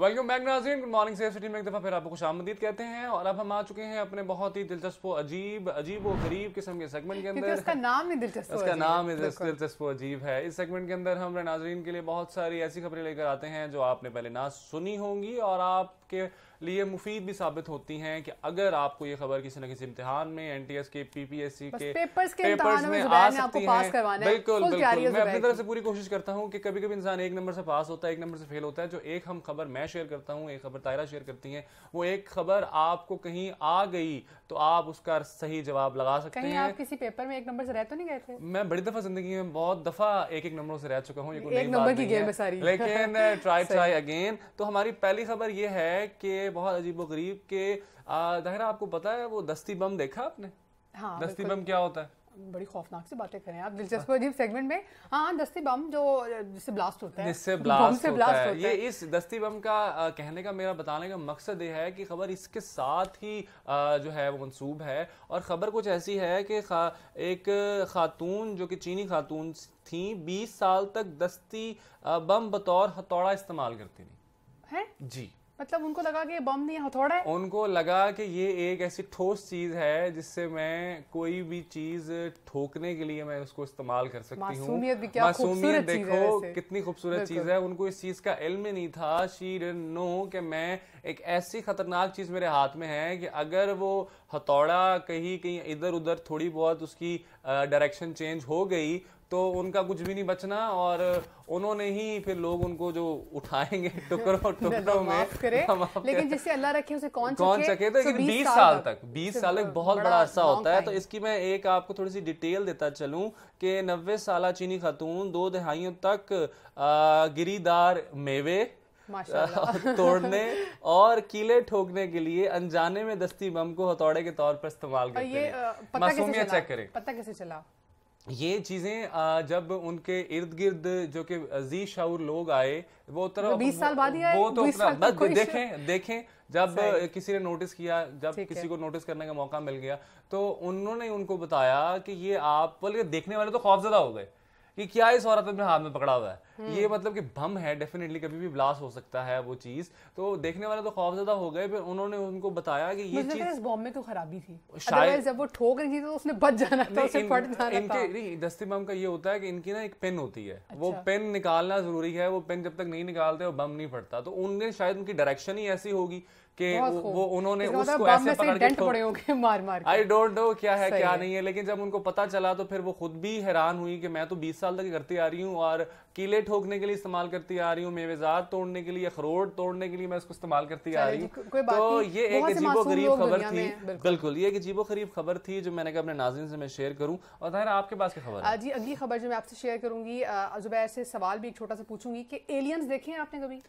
Welcome back नाजीन good morning safe city में एक दफ़ा फिर आपको खुश आमदीद कहते हैं और अब हम आ चुके हैं अपने बहुत ही दिलचस्प अजीब अजीब व गरीब किस्म के सेगमेंट के अंदर इसका नाम ही दिलचस्प इसका नाम ही दिलचस्प अजीब है इस सेगमेंट के अंदर हम नाजरीन के लिए बहुत सारी ऐसी खबरें लेकर आते हैं जो आपने पहले ना सुनी होंगी और आप आपके लिए मुफीद भी साबित होती हैं कि अगर आपको ये खबर किसी न किसी इम्तिहान में एनटीएस के पीपीएससी के पेपर्स के पेपर्स में आ सकती है बिल्कुल बिल्कुल मैं अपनी तरफ से पूरी कोशिश करता हूँ कि कभी कभी इंसान एक नंबर से पास होता है एक नंबर से फेल होता है जो एक हम खबर मैं शेयर करता हूँ एक खबर तायरा शेयर करती है वो एक खबर आपको कहीं आ गई तो आप उसका सही जवाब लगा सकते हैं आप किसी पेपर में एक नंबर से रह तो नहीं गए थे मैं बड़ी दफा जिंदगी में बहुत दफा एक एक नंबरों से रह चुका हूँ लेकिन ट्राई ट्राई अगेन तो हमारी पहली खबर ये है है कि बहुत अजीब गरीब के जाहिर आपको पता है वो दस्ती बम देखा आपने हाँ, दस्ती बम क्या होता है बड़ी खौफनाक सी बातें करें आप दिलचस्प अजीब सेगमेंट में हाँ दस्ती बम जो जिससे ब्लास्ट होता है जिससे ब्लास्ट, से ब्लास्ट होता, होता है ये इस दस्ती बम का आ, कहने का मेरा बताने का मकसद ये है कि खबर इसके साथ ही आ, जो है वो मनसूब है और खबर कुछ ऐसी है कि खा, एक खातून जो कि चीनी खातून थी बीस साल तक दस्ती बम बतौर हथौड़ा इस्तेमाल करती थी है जी मतलब उनको लगा कि बम नहीं हथौड़ा है उनको लगा कि ये एक ऐसी ठोस चीज है जिससे मैं कोई भी चीज ठोकने के लिए मैं उसको इस्तेमाल कर सकती हूँ मासूमियत देखो कितनी खूबसूरत चीज है उनको इस चीज का इल्म नहीं था शी नो कि मैं एक ऐसी खतरनाक चीज मेरे हाथ में है कि अगर वो हथौड़ा कहीं कहीं इधर उधर थोड़ी बहुत उसकी डायरेक्शन चेंज हो गई तो उनका कुछ भी नहीं बचना और उन्होंने ही फिर लोग उनको जो उठाएंगे टुकड़ों तो टुकड़ों में लेकिन जिससे अल्लाह रखे उसे कौन कौन चके तो, तो बीस साल तक बीस साल तक बहुत बड़ा अरसा होता है तो इसकी मैं एक आपको थोड़ी सी डिटेल देता चलूँ कि नब्बे साल चीनी खातून दो दहाइयों तक गिरीदार मेवे तोड़ने और कीले ठोकने के लिए अनजाने में दस्ती बम को हथौड़े के तौर पर इस्तेमाल करते हैं मासूमियत चेक करें पता कैसे चला ये चीजें जब उनके इर्द गिर्द जो कि जी शाउर लोग आए वो तरफ बीस साल बाद ही वो तो देखें देखें जब किसी ने नोटिस किया जब किसी को नोटिस करने का मौका मिल गया तो उन्होंने उनको बताया कि ये आप बल्कि देखने वाले तो खौफजदा हो गए कि क्या इस औरत अपने हाथ में पकड़ा हुआ है हम्म। ये मतलब कि भम है डेफिनेटली कभी भी ब्लास्ट हो सकता है वो चीज तो देखने वाले तो ज्यादा हो गए फिर उन्होंने उनको बताया कि ये चीज इस बॉम्ब में तो खराबी थी शायद जब वो ठोक रही थी तो उसने बच जाना था उसे फट जाना इनके नहीं दस्ती बम का ये होता है कि इनकी ना एक पेन होती है वो पेन अच्छा। निकालना जरूरी है वो पेन जब तक नहीं निकालते वो बम नहीं फटता तो उनने शायद उनकी डायरेक्शन ही ऐसी होगी कि वो उन्होंने मतलब उसको ऐसे पकड़ के पड़े होंगे मार मार आई डोंट नो क्या है क्या है। नहीं है लेकिन जब उनको पता चला तो फिर वो खुद भी हैरान हुई कि मैं तो 20 साल तक करती आ रही हूँ और कीले ठोकने के लिए इस्तेमाल करती आ रही हूँ मेवेजात तोड़ने के लिए अखरोट तोड़ने के लिए मैं उसको इस्तेमाल करती आ रही हूँ तो ये एक अजीबो गरीब खबर थी बिल्कुल ये एक अजीबो गरीब खबर थी जो मैंने कहा अपने नाजिन से मैं शेयर करूँ और ज़ाहिर आपके पास की खबर जी अगली खबर जो मैं आपसे शेयर करूंगी जुबैर से सवाल भी एक छोटा सा पूछूंगी कि एलियंस देखे हैं आपने कभी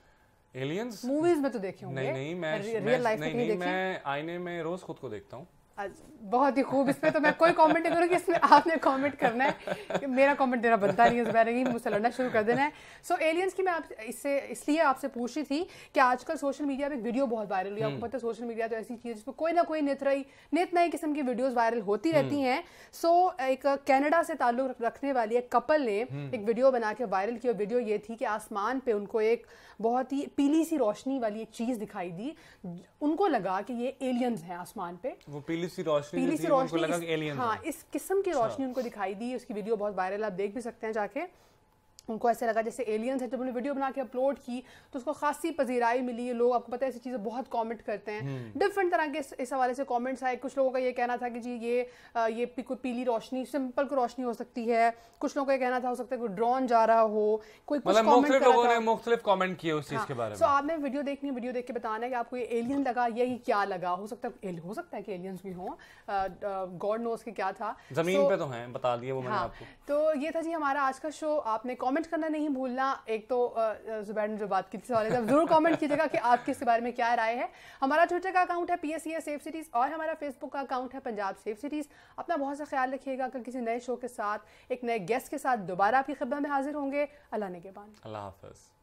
एलियंस मूवीज में तो देखे होंगे नहीं नहीं मैं रियल लाइफ तो नहीं, नहीं मैं आईने में रोज खुद को देखता हूँ बहुत ही खूब इसमें तो मैं कोई कमेंट नहीं करूँगी इसमें आपने कमेंट करना है मेरा कमेंट देना बनता नहीं है ज़ुबैर मुझसे लड़ना शुरू कर देना है सो so, एलियंस की मैं आप इससे इसलिए आपसे पूछ रही थी कि आजकल सोशल मीडिया एक वीडियो बहुत वायरल हुई आपको हम्म। पता है सोशल मीडिया तो ऐसी चीज़ जिसमें कोई ना कोई नित रही नित नई किस्म की वीडियोज़ वायरल होती रहती हम्म। हैं सो so, एक कैनेडा से ताल्लुक रखने वाली एक कपल ने हम्म। एक वीडियो बना के वायरल की और वीडियो ये थी कि आसमान पर उनको एक बहुत ही पीली सी रोशनी वाली एक चीज़ दिखाई दी उनको लगा कि ये एलियंस हैं आसमान पर वो पीली सी रोशनी पीली सी रोशनी लगा हाँ इस किस्म की रोशनी हाँ। उनको दिखाई दी उसकी वीडियो बहुत वायरल आप देख भी सकते हैं जाके उनको ऐसे लगा जैसे एलियंस है जब उन्होंने वीडियो बना के अपलोड की तो उसको खासी पजीराई मिली है लोग आपको पता है ऐसी चीज़ें बहुत कमेंट करते हैं डिफरेंट हम्म। तरह के इस हवाले से कमेंट्स आए कुछ लोगों का ये कहना था कि जी ये ये कोई पीली रोशनी सिंपल को रोशनी हो सकती है कुछ लोगों का ये कहना था हो सकता है कोई ड्रोन जा रहा हो कोई मतलब मुख्तलिफ कमेंट किए उस चीज़ हाँ। के बारे में सो आपने वीडियो देखनी वीडियो देख के बताना है कि आपको ये एलियन लगा यही क्या लगा हो सकता है हो सकता है कि एलियंस भी हों गॉड नोस के क्या था जमीन पे तो है बता दिया वो मैंने हाँ। आपको तो ये था जी हमारा आज का शो आपने कॉमेंट कमेंट करना नहीं भूलना एक तो जुबैर ने जो बात की थी सवाल है तो जरूर कमेंट कीजिएगा कि आप इसके बारे में क्या राय है हमारा ट्विटर का अकाउंट है पी एस सेफ सिटीज़ और हमारा फेसबुक का अकाउंट है पंजाब सेफ सिटीज़ अपना बहुत सा ख्याल रखिएगा कल किसी नए शो के साथ एक नए गेस्ट के साथ दोबारा आपकी खबर में हाजिर होंगे अल्लाह ने के अल्लाह हाफ़